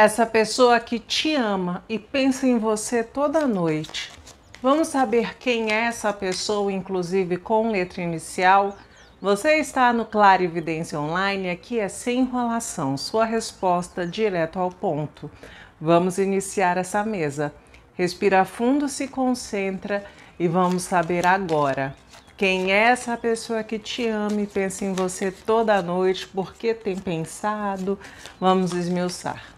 Essa pessoa que te ama e pensa em você toda noite. Vamos saber quem é essa pessoa, inclusive com letra inicial? Você está no Clarividência Online, aqui é sem enrolação, sua resposta direto ao ponto. Vamos iniciar essa mesa. Respira fundo, se concentra e vamos saber agora quem é essa pessoa que te ama e pensa em você toda noite, por que tem pensado. Vamos esmiuçar.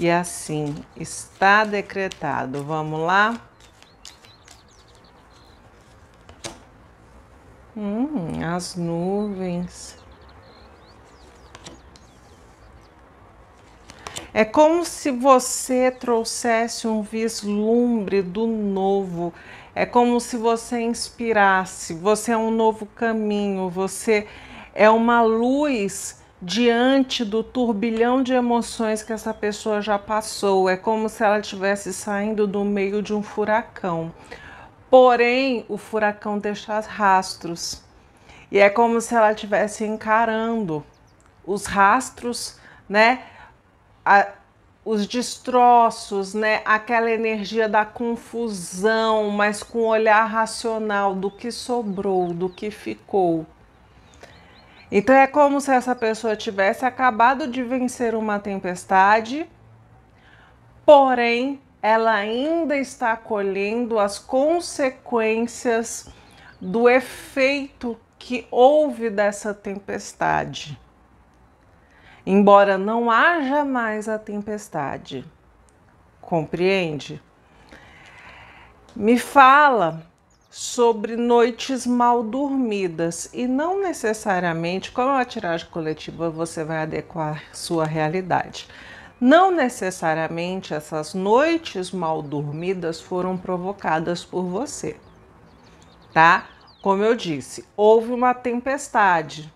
E é assim está decretado. Vamos lá? Hum, as nuvens. É como se você trouxesse um vislumbre do novo. É como se você inspirasse. Você é um novo caminho. Você é uma luz diante do turbilhão de emoções que essa pessoa já passou. É como se ela estivesse saindo do meio de um furacão. Porém, o furacão deixa rastros. E é como se ela estivesse encarando os rastros, né? A, os destroços, né? Aquela energia da confusão, mas com olhar racional do que sobrou, do que ficou. Então é como se essa pessoa tivesse acabado de vencer uma tempestade, porém ela ainda está colhendo as consequências do efeito que houve dessa tempestade. Embora não haja mais a tempestade, compreende? Me fala sobre noites mal dormidas e não necessariamente, como é uma tiragem coletiva, você vai adequar sua realidade. Não necessariamente essas noites mal dormidas foram provocadas por você, tá? Como eu disse, houve uma tempestade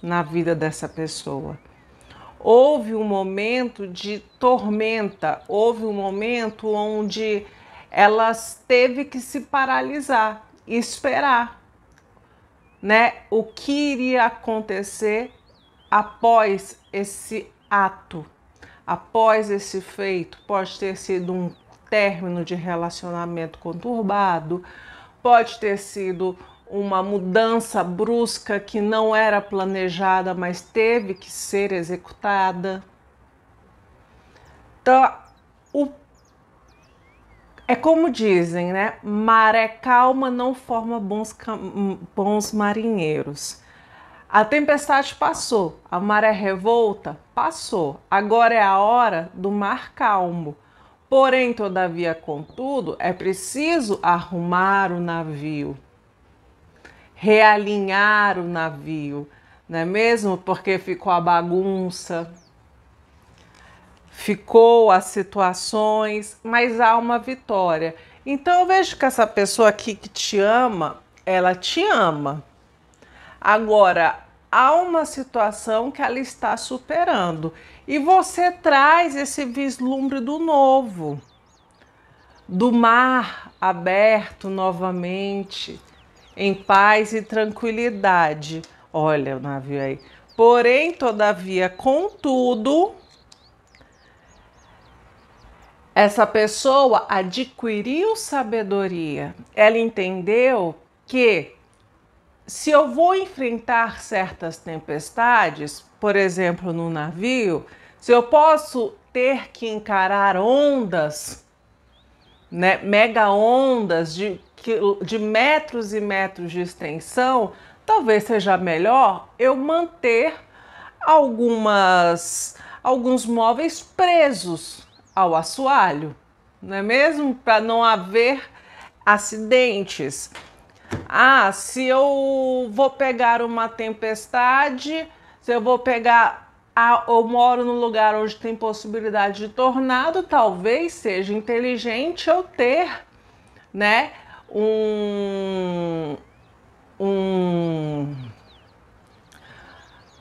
na vida dessa pessoa. Houve um momento de tormenta, houve um momento onde elas teve que se paralisar e esperar, né? O que iria acontecer após esse ato, após esse feito? Pode ter sido um término de relacionamento conturbado, pode ter sido uma mudança brusca que não era planejada, mas teve que ser executada. Então, o é como dizem, né? Maré calma não forma bons, bons marinheiros. A tempestade passou, a maré revolta passou. Agora é a hora do mar calmo. Porém, todavia, contudo, é preciso arrumar o navio, realinhar o navio, não é mesmo? Porque ficou a bagunça, ficou as situações, mas há uma vitória. Então eu vejo que essa pessoa aqui que te ama, ela te ama. Agora, há uma situação que ela está superando e você traz esse vislumbre do novo, do mar aberto novamente, em paz e tranquilidade. Olha o navio aí. Porém, todavia, contudo, essa pessoa adquiriu sabedoria. Ela entendeu que se eu vou enfrentar certas tempestades, por exemplo, no navio, se eu posso ter que encarar ondas, né, mega ondas de, de metros e metros de extensão, talvez seja melhor eu manter algumas alguns móveis presos ao assoalho, não é mesmo? Para não haver acidentes. Ah, se eu vou pegar uma tempestade, se eu vou pegar. A, eu moro no lugar onde tem possibilidade de tornado, talvez seja inteligente eu ter, né? Um. Um.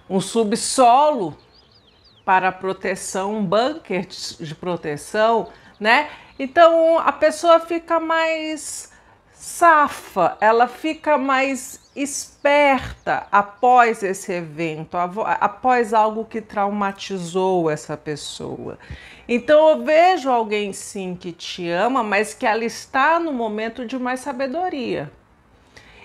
Um subsolo para proteção, bunker de proteção, né? Então a pessoa fica mais safa, ela fica mais esperta após esse evento, após algo que traumatizou essa pessoa. Então eu vejo alguém sim que te ama, mas que ela está no momento de mais sabedoria.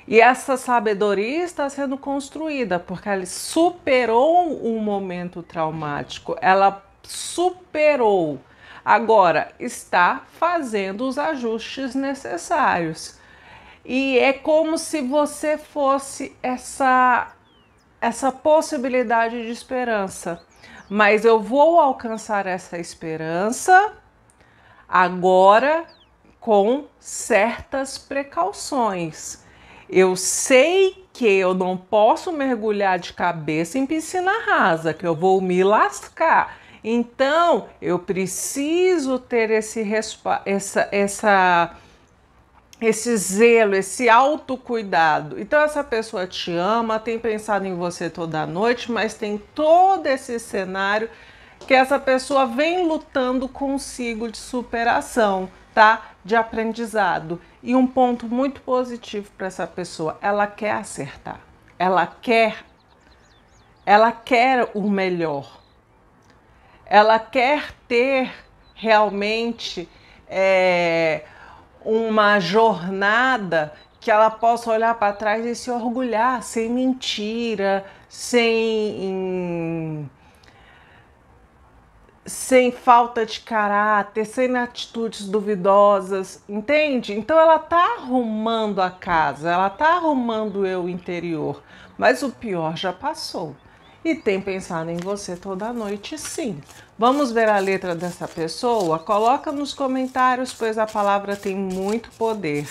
E essa sabedoria está sendo construída porque ela superou um momento traumático, ela superou. Agora está fazendo os ajustes necessários. E é como se você fosse essa essa possibilidade de esperança. Mas eu vou alcançar essa esperança agora com certas precauções eu sei que eu não posso mergulhar de cabeça em piscina rasa, que eu vou me lascar. Então, eu preciso ter esse essa, essa esse zelo, esse autocuidado. Então essa pessoa te ama, tem pensado em você toda noite, mas tem todo esse cenário que essa pessoa vem lutando consigo de superação, tá? De aprendizado. E um ponto muito positivo para essa pessoa, ela quer acertar. Ela quer ela quer o melhor. Ela quer ter realmente é, uma jornada que ela possa olhar para trás e se orgulhar, sem mentira, sem sem falta de caráter, sem atitudes duvidosas, entende? Então ela tá arrumando a casa, ela tá arrumando o eu interior, mas o pior já passou. E tem pensado em você toda noite, sim. Vamos ver a letra dessa pessoa? Coloca nos comentários, pois a palavra tem muito poder.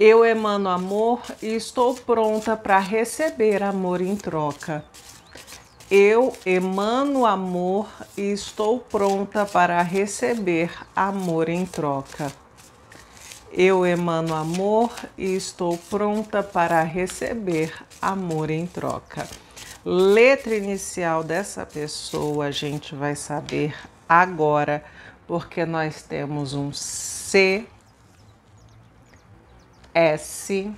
Eu emano amor e estou pronta para receber amor em troca. Eu emano amor e estou pronta para receber amor em troca. Eu emano amor e estou pronta para receber amor em troca. Letra inicial dessa pessoa a gente vai saber agora, porque nós temos um C, S,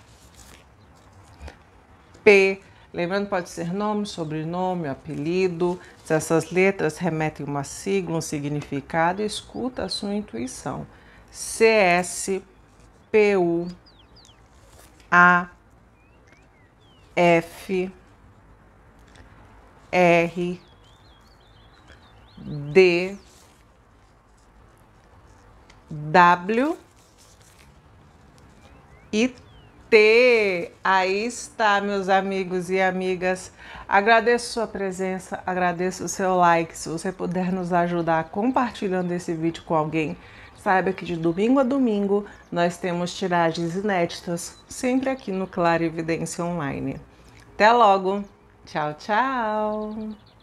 P Lembrando, pode ser nome, sobrenome, apelido. Se essas letras remetem uma sigla, um significado, escuta a sua intuição. P U A, F, R, D, W e Aí está, meus amigos e amigas. Agradeço sua presença, agradeço o seu like. Se você puder nos ajudar compartilhando esse vídeo com alguém, saiba que de domingo a domingo nós temos tiragens inéditas, sempre aqui no Claro Evidência Online. Até logo! Tchau, tchau!